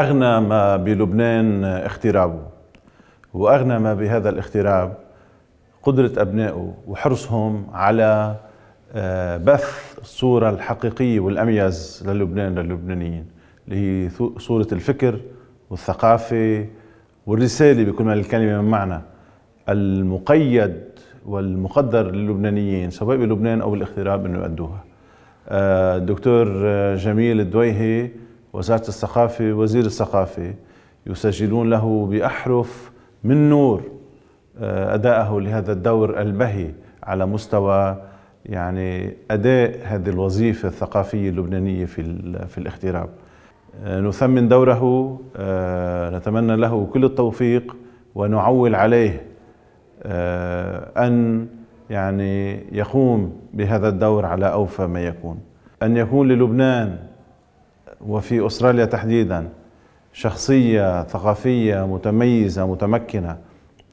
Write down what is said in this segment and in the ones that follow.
أغنى ما بلبنان اغترابه وأغنى ما بهذا الاغتراب قدرة أبنائه وحرصهم على آه، بث الصورة الحقيقية والأميز للبنان للبنانيين اللي هي صورة الفكر والثقافة والرسالة بكل ما الكلمة من معنى المقيد والمقدر للبنانيين سواء بلبنان أو الاغتراب أنه يؤدوها آه، دكتور آه، جميل الدويهي وزارة الثقافة وزير الثقافة يسجلون له بأحرف من نور آه، أداءه لهذا الدور البهي على مستوى يعني أداء هذه الوظيفة الثقافية اللبنانية في, في الاغتراب آه، نثمن دوره آه، نتمنى له كل التوفيق ونعول عليه أن يعني يقوم بهذا الدور على أوفى ما يكون أن يكون للبنان وفي استراليا تحديدا شخصيه ثقافيه متميزه متمكنه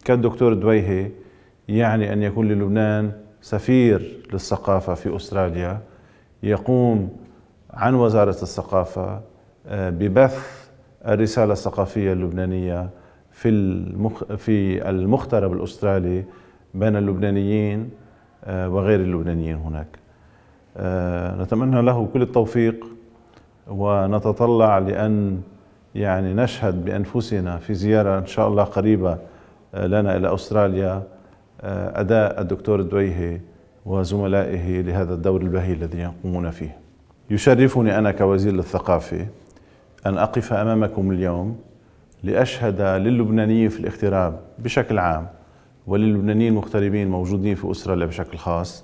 كالدكتور دويهي يعني ان يكون للبنان سفير للثقافه في استراليا يقوم عن وزاره الثقافه آه، ببث الرساله الثقافيه اللبنانيه في المخ في المغترب الاسترالي بين اللبنانيين آه، وغير اللبنانيين هناك آه، نتمنى له كل التوفيق ونتطلع لأن يعني نشهد بأنفسنا في زيارة إن شاء الله قريبة آه، لنا إلى أستراليا آه، أداء الدكتور دويهي وزملائه لهذا الدور البهي الذي يقومون فيه يشرفني أنا كوزير للثقافة أن أقف أمامكم اليوم لأشهد للبنانيين في الاغتراب بشكل عام وللبنانيين المغتربين موجودين في أستراليا بشكل خاص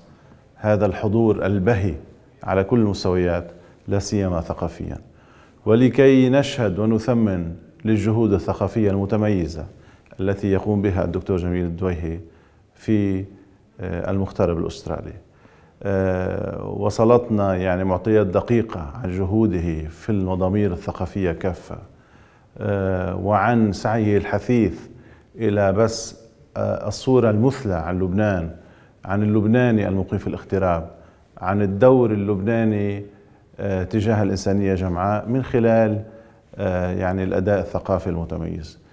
هذا الحضور البهي على كل المستويات لا سيما ثقافيا ولكي نشهد ونثمن للجهود الثقافية المتميزة التي يقوم بها الدكتور جميل الدويهي في آه، المغترب الأسترالي آه، وصلتنا يعني معطيات دقيقة عن جهوده في المضامير الثقافية كافة آه، وعن سعيه الحثيث إلى بس الصورة المثلى عن لبنان عن اللبناني المقيم في الاغتراب عن الدور اللبناني آه، تجاه الإنسانية جمعاء من خلال آه، يعني الأداء الثقافي المتميز